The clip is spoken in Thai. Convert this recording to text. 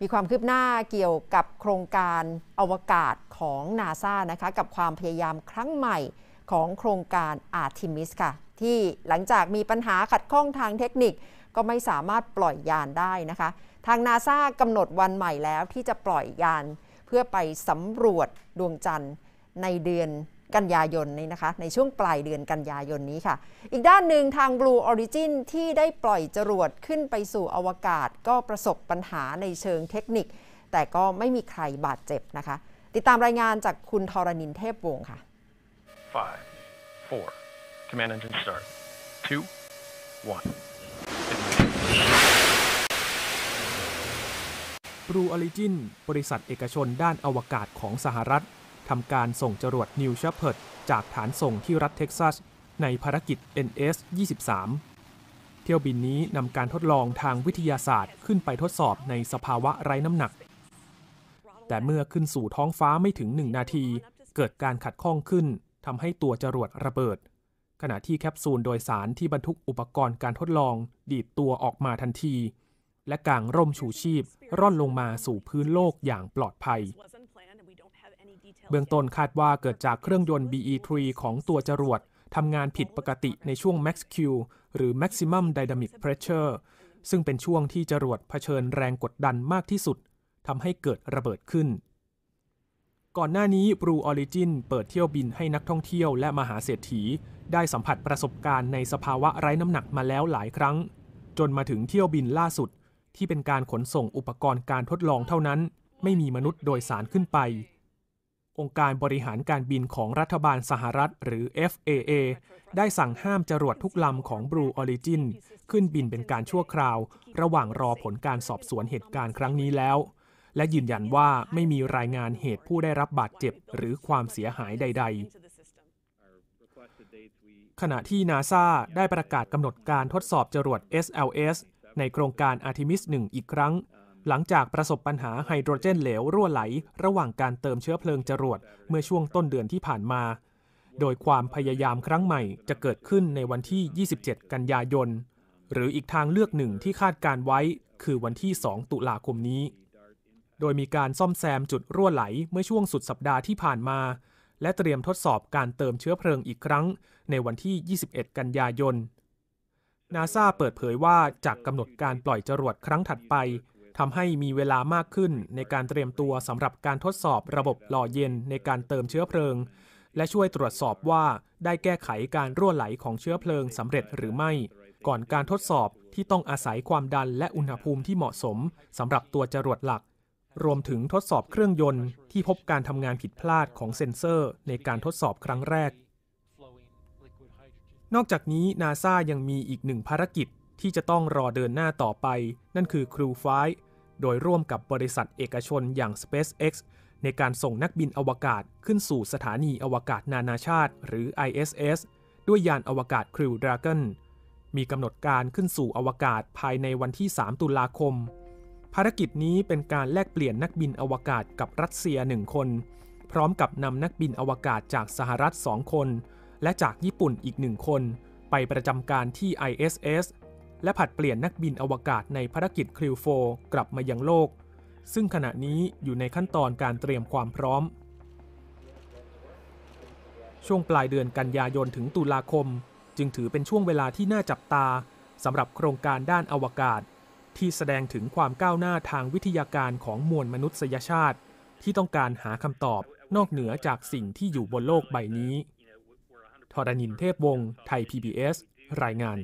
มีความคืบหน้าเกี่ยวกับโครงการอวกาศของนาซานะคะกับความพยายามครั้งใหม่ของโครงการอาร์ทิมิสค่ะ ที่หลังจากมีปัญหาขัดข้องทางเทคนิค ก็ไม่สามารถปล่อยยานได้นะคะ ทางนาซากำหนดวันใหม่แล้วที่จะปล่อยยานเพื่อไปสำรวจดวงจันทร์ในเดือนกันยายนนี้นะคะ ในช่วงปลายเดือนกันยายนนี้ค่ะ อีกด้านหนึ่งทาง Blue Origin ที่ได้ปล่อยจรวดขึ้นไปสู่อวกาศ ก็ประสบปัญหาในเชิงเทคนิค แต่ก็ไม่มีใครบาดเจ็บนะคะ ติดตามรายงานจากคุณทรณินเทพวงศ์ค่ะ Five, four, command engine start. Two, one. Blue Origin บริษัทเอกชนด้านอวกาศของสหรัฐทำการส่งจรวดนิวเชพเพิร์ดจากฐานส่งที่รัฐเท็กซัสในภารกิจ NS-23 เที่ยวบินนี้นำการทดลองทางวิทยาศาสตร์ขึ้นไปทดสอบในสภาวะไร้น้ำหนัก แต่เมื่อขึ้นสู่ท้องฟ้าไม่ถึงหนึ่งนาที เกิดการขัดข้องขึ้นทำให้ตัวจรวดระเบิด ขณะที่แคปซูลโดยสารที่บรรทุกอุปกรณ์การทดลองดีดตัวออกมาทันที และกางร่มชูชีพร่อนลงมาสู่พื้นโลกอย่างปลอดภัยเบื้องต้นคาดว่าเกิดจากเครื่องยนต์ BE3 ของตัวจรวด ทำงานผิดปกติในช่วง Max-Q หรือ Maximum Dynamic Pressure ซึ่งเป็นช่วงที่จรวดเผชิญแรงกดดันมากที่สุดทำให้เกิดระเบิดขึ้น ก่อนหน้านี้ Blue Origin เปิดเที่ยวบินให้นักท่องเที่ยวและมหาเศรษฐี ได้สัมผัสประสบการณ์ในสภาวะไร้น้ำหนักมาแล้วหลายครั้ง จนมาถึงเที่ยวบินล่าสุด ที่เป็นการขนส่งอุปกรณ์การทดลองเท่านั้น ไม่มีมนุษย์โดยสารขึ้นไปองค์การบริหารการบินของรัฐบาลสหรัฐหรือ FAA ได้สั่งห้ามจรวดทุกลำของ Blue Origin ขึ้นบินเป็นการชั่วคราว ระหว่างรอผลการสอบสวนเหตุการณ์ครั้งนี้แล้ว และยืนยันว่าไม่มีรายงานเหตุผู้ได้รับบาดเจ็บหรือความเสียหายใดๆ ขณะที่นาซาได้ประกาศกำหนดการทดสอบจรวด SLS ในโครงการ Artemis 1 อีกครั้งหลังจากประสบปัญหาไฮโดรเจนเหลวรั่วไหลระหว่างการเติมเชื้อเพลิงจรวดเมื่อช่วงต้นเดือนที่ผ่านมา โดยความพยายามครั้งใหม่จะเกิดขึ้นในวันที่ 27 กันยายน หรืออีกทางเลือกหนึ่งที่คาดการไว้คือวันที่ 2 ตุลาคมนี้ โดยมีการซ่อมแซมจุดรั่วไหลเมื่อช่วงสุดสัปดาห์ที่ผ่านมา และเตรียมทดสอบการเติมเชื้อเพลิงอีกครั้งในวันที่ 21 กันยายนนาซาเปิดเผยว่าจากกำหนดการปล่อยจรวดครั้งถัดไปทำให้มีเวลามากขึ้นในการเตรียมตัวสำหรับการทดสอบระบบหล่อเย็นในการเติมเชื้อเพลิง และช่วยตรวจสอบว่าได้แก้ไขการรั่วไหลของเชื้อเพลิงสำเร็จหรือไม่ ก่อนการทดสอบที่ต้องอาศัยความดันและอุณหภูมิที่เหมาะสม สำหรับตัวจรวดหลัก รวมถึงทดสอบเครื่องยนต์ที่พบการทำงานผิดพลาดของเซ็นเซอร์ในการทดสอบครั้งแรก นอกจากนี้นาซายังมีอีกหนึ่งภารกิจที่จะต้องรอเดินหน้าต่อไป นั่นคือครูไฟโดยร่วมกับบริษัทเอกชนอย่าง SpaceX ในการส่งนักบินอวกาศขึ้นสู่สถานีอวกาศนานาชาติหรือ ISS ด้วยยานอวกาศ Crew Dragon มีกำหนดการขึ้นสู่อวกาศภายในวันที่ 3 ตุลาคม ภารกิจนี้เป็นการแลกเปลี่ยนนักบินอวกาศกับรัสเซีย 1 คน พร้อมกับนำนักบินอวกาศจากสหรัฐ 2 คน และจากญี่ปุ่นอีก 1 คน ไปประจำการที่ ISS และผัดเปลี่ยนนักบินอวกาศในภารกิจคริวโฟกลับมายังโลก ซึ่งขณะนี้อยู่ในขั้นตอนการเตรียมความพร้อม ช่วงปลายเดือนกันยายนถึงตุลาคม จึงถือเป็นช่วงเวลาที่น่าจับตาสำหรับโครงการด้านอวกาศ ที่แสดงถึงความก้าวหน้าทางวิทยาการของมวลมนุษยชาติ ที่ต้องการหาคำตอบนอกเหนือจากสิ่งที่อยู่บนโลกใบนี้ทรณินเทพวงศ์ไทย PBS รายงาน